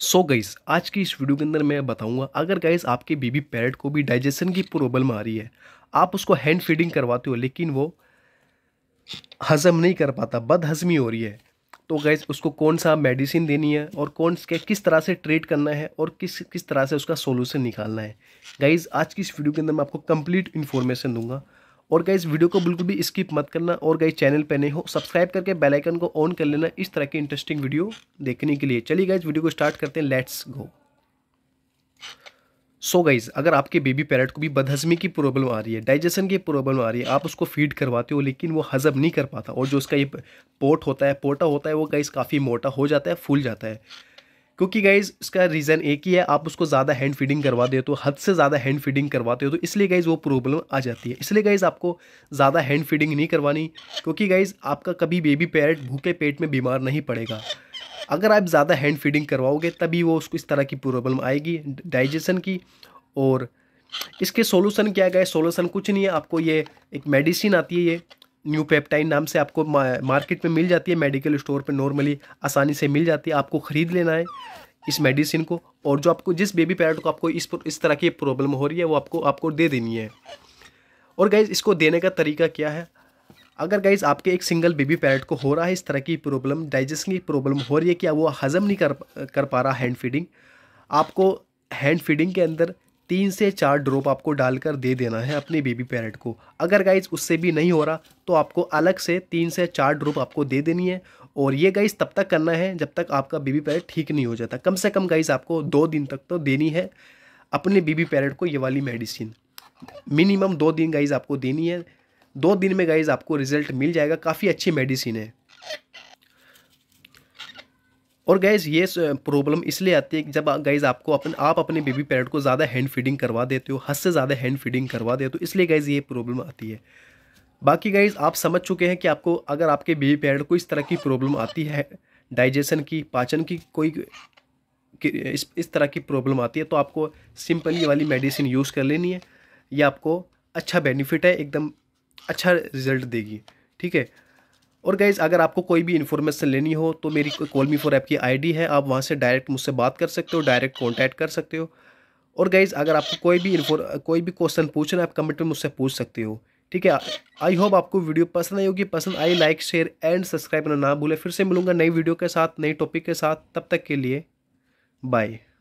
सो so guys आज की इस वीडियो के अंदर मैं बताऊंगा अगर गाइस आपके बेबी पैरेट को भी डाइजेशन की प्रॉब्लम आ रही है आप उसको हैंड फीडिंग करवाते हो लेकिन वो हजम नहीं कर पाता बदहजमी हो रही है तो गाइस उसको कौन सा मेडिसिन देनी है और कौन के किस तरह से ट्रीट करना है और किस किस तरह से उसका सोल्यूशन निकालना है गाइज़ आज की इस वीडियो के अंदर मैं आपको कंप्लीट इन्फॉर्मेशन दूंगा और गाइज वीडियो को बिल्कुल भी स्किप मत करना और गाइज चैनल पर नहीं हो सब्सक्राइब करके बेलाइकन को ऑन कर लेना इस तरह की इंटरेस्टिंग वीडियो देखने के लिए चलिए गाइज वीडियो को स्टार्ट करते हैं let's go so so guys अगर आपके बेबी पैरेट को भी बदहजमी की प्रॉब्लम आ रही है डाइजेशन की प्रॉब्लम आ रही है आप उसको फीड करवाते हो लेकिन वो हजम नहीं कर पाता और जो उसका ये पोट होता है पोटा होता है वो गाइज काफ़ी मोटा हो जाता है फूल जाता है क्योंकि गाइज इसका रीज़न एक ही है आप उसको ज़्यादा हैंड फीडिंग करवा देते हो तो हद से ज़्यादा हैंड फीडिंग करवाते हो तो इसलिए गाइज वो प्रॉब्लम आ जाती है इसलिए गाइज आपको ज़्यादा हैंड फीडिंग नहीं करवानी क्योंकि गाइज आपका कभी बेबी पैरट भूखे पेट में बीमार नहीं पड़ेगा अगर आप ज़्यादा हैंड फीडिंग करवाओगे तभी वो उसको इस तरह की प्रॉब्लम आएगी डाइजेशन की और इसके सोलूसन क्या गए सोलूसन कुछ नहीं है आपको ये एक मेडिसिन आती है ये न्यू पेप्टाइन नाम से आपको मार्केट में मिल जाती है मेडिकल स्टोर पर नॉर्मली आसानी से मिल जाती है आपको ख़रीद लेना है इस मेडिसिन को और जो आपको जिस बेबी पैरट को आपको इस इस तरह की प्रॉब्लम हो रही है वो आपको आपको दे देनी है और गाइज इसको देने का तरीका क्या है अगर गाइज आपके एक सिंगल बेबी पैरट को हो रहा है इस तरह की प्रॉब्लम डाइजेशन की प्रॉब्लम हो रही है क्या वो हज़म नहीं कर कर पा रहा हैंड फीडिंग आपको हैंड फीडिंग के अंदर तीन से चार ड्रॉप आपको डालकर दे देना है अपने बेबी पैरेट को अगर गाइज उससे भी नहीं हो रहा तो आपको अलग से तीन से चार ड्रॉप आपको दे देनी है और ये गाइज तब तक करना है जब तक आपका बेबी पैरेट ठीक नहीं हो जाता कम से कम गाइज आपको दो दिन तक तो देनी है अपने बेबी पैरेट को ये वाली मेडिसिन मिनिमम दो दिन गाइज आपको देनी है दो दिन में गाइज आपको रिजल्ट मिल जाएगा काफ़ी अच्छी मेडिसिन है और गैज़ ये प्रॉब्लम uh, इसलिए आती है कि जब गैज़ uh, आपको अपन आप अपने बेबी पैरेट को ज़्यादा हैंड फीडिंग करवा देते हो हद से ज़्यादा हैंड फीडिंग करवा देते हो तो इसलिए गैज़ ये प्रॉब्लम आती है बाकी गाइज आप समझ चुके हैं कि आपको अगर आपके बेबी पैरेट को इस तरह की प्रॉब्लम आती है डाइजेशन की पाचन की कोई इस इस तरह की प्रॉब्लम आती है तो आपको सिंपल ये वाली मेडिसिन यूज़ कर लेनी है ये आपको अच्छा बेनिफिट है एकदम अच्छा रिजल्ट देगी ठीक है और गाइज़ अगर आपको कोई भी इन्फॉर्मेशन लेनी हो तो मेरी कॉल मी फॉर ऐप की आईडी है आप वहाँ से डायरेक्ट मुझसे बात कर सकते हो डायरेक्ट कॉन्टैक्ट कर सकते हो और गाइज़ अगर आपको कोई भी इन्फॉर कोई भी क्वेश्चन पूछना है आप कमेंट में मुझसे पूछ सकते हो ठीक है आई होप आपको वीडियो पसंद आई होगी पसंद आई लाइक शेयर एंड सब्सक्राइब करना ना भूलें फिर से मिलूंगा नई वीडियो के साथ नई टॉपिक के साथ तब तक के लिए बाय